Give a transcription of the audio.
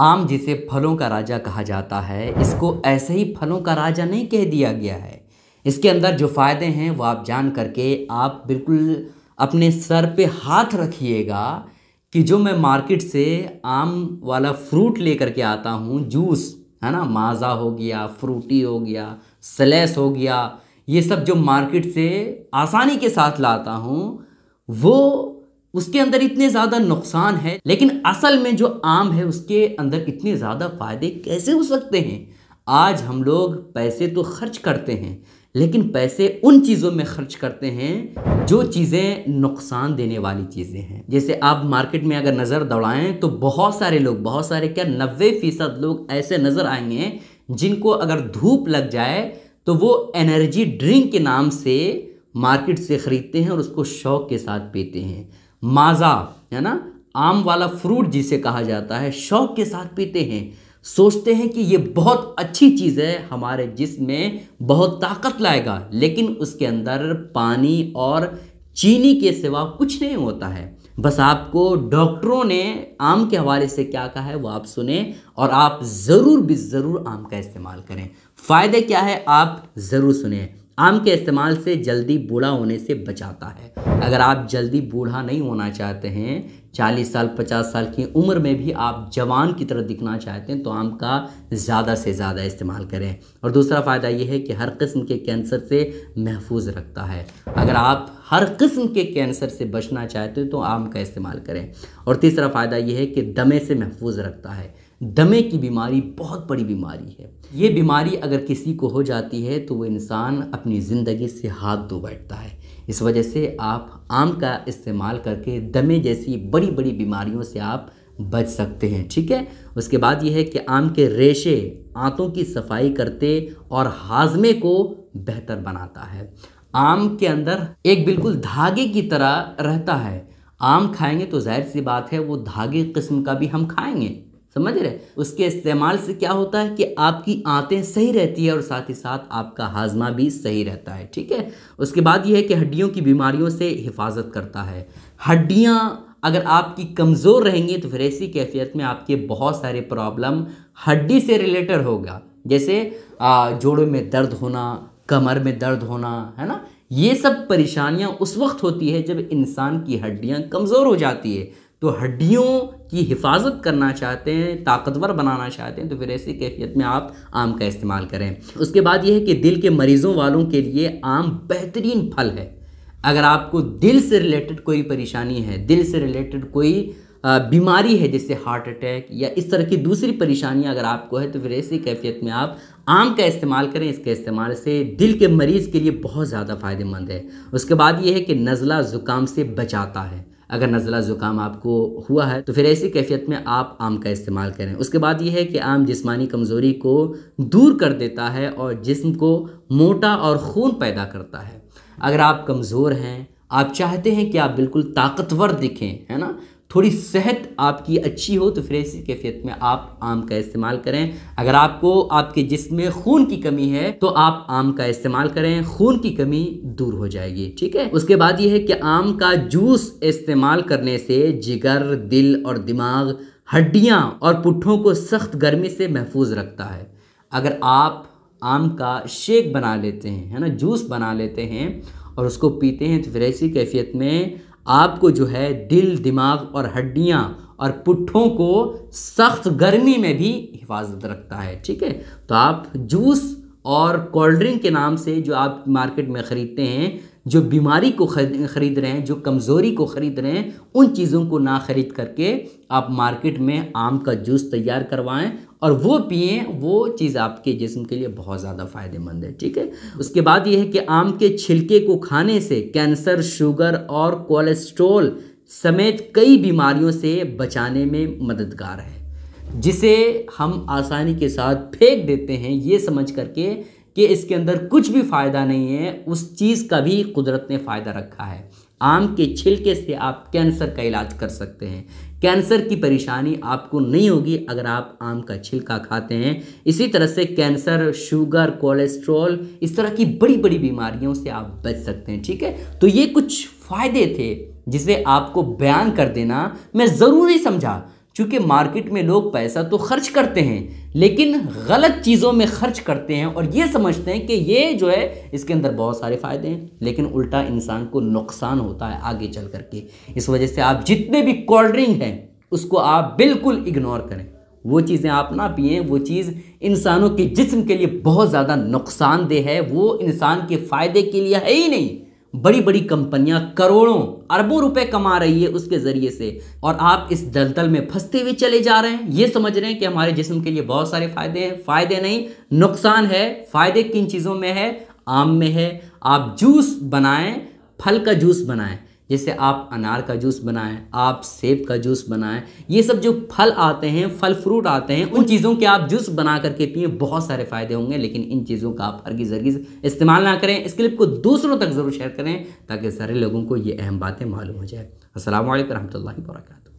आम जिसे फलों का राजा कहा जाता है इसको ऐसे ही फलों का राजा नहीं कह दिया गया है इसके अंदर जो फ़ायदे हैं वो आप जान करके आप बिल्कुल अपने सर पे हाथ रखिएगा कि जो मैं मार्केट से आम वाला फ्रूट लेकर के आता हूँ जूस है ना माज़ा हो गया फ्रूटी हो गया स्लेस हो गया ये सब जो मार्केट से आसानी के साथ लाता हूँ वो उसके अंदर इतने ज़्यादा नुकसान है लेकिन असल में जो आम है उसके अंदर इतने ज़्यादा फ़ायदे कैसे हो सकते हैं आज हम लोग पैसे तो खर्च करते हैं लेकिन पैसे उन चीज़ों में खर्च करते हैं जो चीज़ें नुकसान देने वाली चीज़ें हैं जैसे आप मार्केट में अगर नज़र दौड़ाएं तो बहुत सारे लोग बहुत सारे क्या नब्बे फ़ीसद लोग ऐसे नज़र आएंगे जिनको अगर धूप लग जाए तो वो एनर्जी ड्रिंक के नाम से मार्केट से ख़रीदते हैं और उसको शौक के साथ पीते हैं माजा है ना आम वाला फ्रूट जिसे कहा जाता है शौक के साथ पीते हैं सोचते हैं कि ये बहुत अच्छी चीज़ है हमारे जिसम में बहुत ताकत लाएगा लेकिन उसके अंदर पानी और चीनी के सिवा कुछ नहीं होता है बस आपको डॉक्टरों ने आम के हवाले से क्या कहा है वो आप सुने और आप ज़रूर भी ज़रूर आम का इस्तेमाल करें फ़ायदे क्या है आप ज़रूर सुने आम के इस्तेमाल से जल्दी बूढ़ा होने से बचाता है अगर आप जल्दी बूढ़ा नहीं होना चाहते हैं 40 साल 50 साल की उम्र में भी आप जवान की तरह दिखना चाहते हैं तो आम का ज़्यादा से ज़्यादा इस्तेमाल करें और दूसरा फ़ायदा यह है कि हर किस्म के कैंसर से महफूज रखता है अगर आप हर किस्म के कैंसर से बचना चाहते हैं तो आम का इस्तेमाल करें और तीसरा फ़ायदा यह है कि दमे से महफूज रखता है दमे की बीमारी बहुत बड़ी बीमारी है ये बीमारी अगर किसी को हो जाती है तो वो इंसान अपनी ज़िंदगी से हाथ धो बैठता है इस वजह से आप आम का इस्तेमाल करके दमे जैसी बड़ी बड़ी बीमारियों से आप बच सकते हैं ठीक है उसके बाद ये है कि आम के रेशे आंतों की सफाई करते और हाजमे को बेहतर बनाता है आम के अंदर एक बिल्कुल धागे की तरह रहता है आम खाएंगे तो जाहिर सी बात है वो धागे किस्म का भी हम खाएंगे समझ रहे उसके इस्तेमाल से क्या होता है कि आपकी आंतें सही रहती है और साथ ही साथ आपका हाजमा भी सही रहता है ठीक है उसके बाद यह है कि हड्डियों की बीमारियों से हिफाजत करता है हड्डियाँ अगर आपकी कमज़ोर रहेंगी तो फिर ऐसी कैफियत में आपके बहुत सारे प्रॉब्लम हड्डी से रिलेटेड होगा जैसे जोड़ों में दर्द होना कमर में दर्द होना है ना ये सब परेशानियाँ उस वक्त होती है जब इंसान की हड्डियाँ कमज़ोर हो जाती है तो हड्डियों की हिफाजत करना चाहते हैं ताकतवर बनाना चाहते हैं तो फिर ऐसी कैफियत में आप आम का इस्तेमाल करें उसके बाद यह है कि दिल के मरीज़ों वालों के लिए आम बेहतरीन फल है अगर आपको दिल से रिलेटेड कोई परेशानी है दिल से रिलेटेड कोई बीमारी है जैसे हार्ट अटैक या इस तरह की दूसरी परेशानियाँ अगर आपको है तो फिर ऐसी कैफियत में आप आम का इस्तेमाल करें इसके इस्तेमाल से दिल के मरीज़ के लिए बहुत ज़्यादा फ़ायदेमंद है उसके बाद ये है कि नज़ला ज़ुकाम से बचाता है अगर नज़ला ज़ुकाम आपको हुआ है तो फिर ऐसी कैफियत में आप आम का इस्तेमाल करें उसके बाद ये है कि आम जिस्मानी कमज़ोरी को दूर कर देता है और जिस्म को मोटा और खून पैदा करता है अगर आप कमज़ोर हैं आप चाहते हैं कि आप बिल्कुल ताकतवर दिखें है ना थोड़ी सेहत आपकी अच्छी हो तो फिर इसी कैफियत में आप आम का इस्तेमाल करें अगर आपको आपके जिसम में खून की कमी है तो आप आम का इस्तेमाल करें खून की कमी दूर हो जाएगी ठीक है उसके बाद ये है कि आम का जूस इस्तेमाल करने से जिगर दिल और दिमाग हड्डियाँ और पुट्ठों को सख्त गर्मी से महफूज रखता है अगर आप आम का शेक बना लेते हैं है ना जूस बना लेते हैं और उसको पीते हैं तो फिर ऐसी कैफियत में आपको जो है दिल दिमाग और हड्डियाँ और पुट्ठों को सख्त गर्मी में भी हिफाजत रखता है ठीक है तो आप जूस और कोल्ड ड्रिंक के नाम से जो आप मार्केट में ख़रीदते हैं जो बीमारी को ख़रीद रहे हैं जो कमज़ोरी को ख़रीद रहे हैं उन चीज़ों को ना ख़रीद करके आप मार्केट में आम का जूस तैयार करवाएं और वो पिए वो चीज़ आपके जिस्म के लिए बहुत ज़्यादा फ़ायदेमंद है ठीक है उसके बाद ये है कि आम के छिलके को खाने से कैंसर शुगर और कोलेस्ट्रोल समेत कई बीमारियों से बचाने में मददगार है जिसे हम आसानी के साथ फेंक देते हैं ये समझ करके कि इसके अंदर कुछ भी फ़ायदा नहीं है उस चीज़ का भी कुदरत ने फ़ायदा रखा है आम के छिलके से आप कैंसर का इलाज कर सकते हैं कैंसर की परेशानी आपको नहीं होगी अगर आप आम का छिलका खाते हैं इसी तरह से कैंसर शुगर कोलेस्ट्रॉल इस तरह की बड़ी बड़ी बीमारियों से आप बच सकते हैं ठीक है तो ये कुछ फ़ायदे थे जिसे आपको बयान कर देना मैं ज़रूरी समझा क्योंकि मार्केट में लोग पैसा तो खर्च करते हैं लेकिन गलत चीज़ों में खर्च करते हैं और ये समझते हैं कि ये जो है इसके अंदर बहुत सारे फ़ायदे हैं लेकिन उल्टा इंसान को नुकसान होता है आगे चल करके इस वजह से आप जितने भी कोल्ड ड्रिंक हैं उसको आप बिल्कुल इग्नोर करें वो चीज़ें आप ना पिए वो चीज़ इंसानों के जिस्म के लिए बहुत ज़्यादा नुकसानदेह है वो इंसान के फ़ायदे के लिए है ही नहीं बड़ी बड़ी कंपनियां करोड़ों अरबों रुपए कमा रही है उसके ज़रिए से और आप इस दलदल में फंसते हुए चले जा रहे हैं ये समझ रहे हैं कि हमारे जिस्म के लिए बहुत सारे फ़ायदे हैं फ़ायदे नहीं नुकसान है फ़ायदे किन चीज़ों में है आम में है आप जूस बनाएं फल का जूस बनाएं जैसे आप अनार का जूस बनाएं आप सेब का जूस बनाएं ये सब जो फल आते हैं फल फ्रूट आते हैं उन चीज़ों के आप जूस बना करके पिए बहुत सारे फ़ायदे होंगे लेकिन इन चीज़ों का आप हरगिज़ हरगिज़ इस्तेमाल ना करें इस क्लिप को दूसरों तक ज़रूर शेयर करें ताकि सारे लोगों को ये अहम बातें मालूम हो जाए असल वरहमल वर्का